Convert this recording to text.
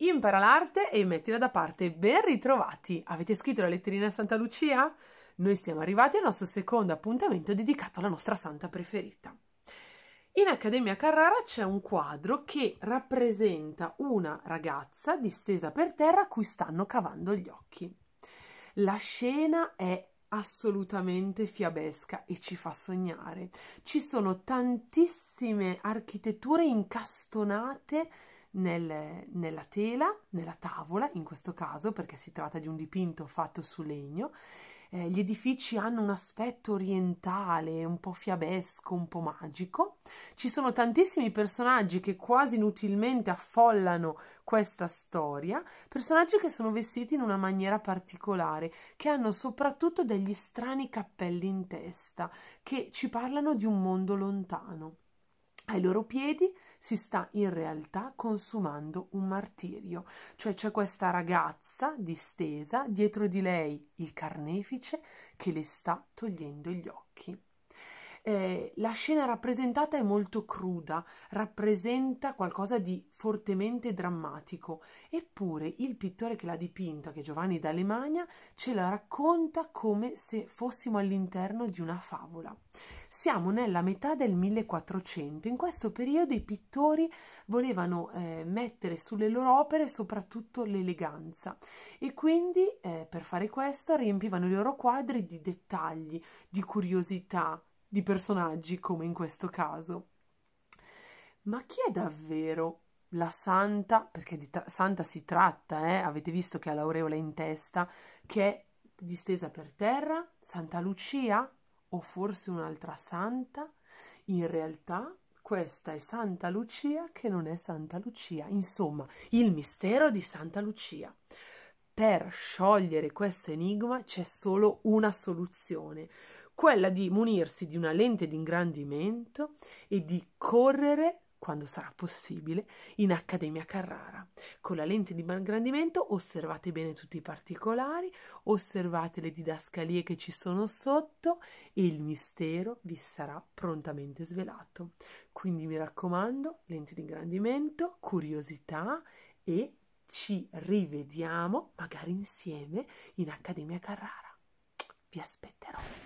Impara l'arte e mettila da parte. Ben ritrovati! Avete scritto la letterina a Santa Lucia? Noi siamo arrivati al nostro secondo appuntamento dedicato alla nostra santa preferita. In Accademia Carrara c'è un quadro che rappresenta una ragazza distesa per terra a cui stanno cavando gli occhi. La scena è assolutamente fiabesca e ci fa sognare. Ci sono tantissime architetture incastonate nel, nella tela, nella tavola in questo caso perché si tratta di un dipinto fatto su legno. Eh, gli edifici hanno un aspetto orientale, un po' fiabesco, un po' magico. Ci sono tantissimi personaggi che quasi inutilmente affollano questa storia, personaggi che sono vestiti in una maniera particolare, che hanno soprattutto degli strani cappelli in testa, che ci parlano di un mondo lontano ai loro piedi si sta in realtà consumando un martirio, cioè c'è questa ragazza distesa, dietro di lei il carnefice che le sta togliendo gli occhi. Eh, la scena rappresentata è molto cruda, rappresenta qualcosa di fortemente drammatico, eppure il pittore che l'ha dipinta, che è Giovanni D'Alemagna, ce la racconta come se fossimo all'interno di una favola. Siamo nella metà del 1400. In questo periodo i pittori volevano eh, mettere sulle loro opere soprattutto l'eleganza e quindi eh, per fare questo riempivano i loro quadri di dettagli, di curiosità, di personaggi come in questo caso. Ma chi è davvero la santa, perché di santa si tratta, eh? avete visto che ha l'aureola in testa, che è distesa per terra, Santa Lucia, o forse un'altra santa? In realtà questa è Santa Lucia che non è Santa Lucia, insomma, il mistero di Santa Lucia. Per sciogliere questo enigma c'è solo una soluzione, quella di munirsi di una lente di ingrandimento e di correre quando sarà possibile, in Accademia Carrara. Con la lente di ingrandimento osservate bene tutti i particolari, osservate le didascalie che ci sono sotto e il mistero vi sarà prontamente svelato. Quindi mi raccomando, lente di ingrandimento, curiosità e ci rivediamo magari insieme in Accademia Carrara. Vi aspetterò.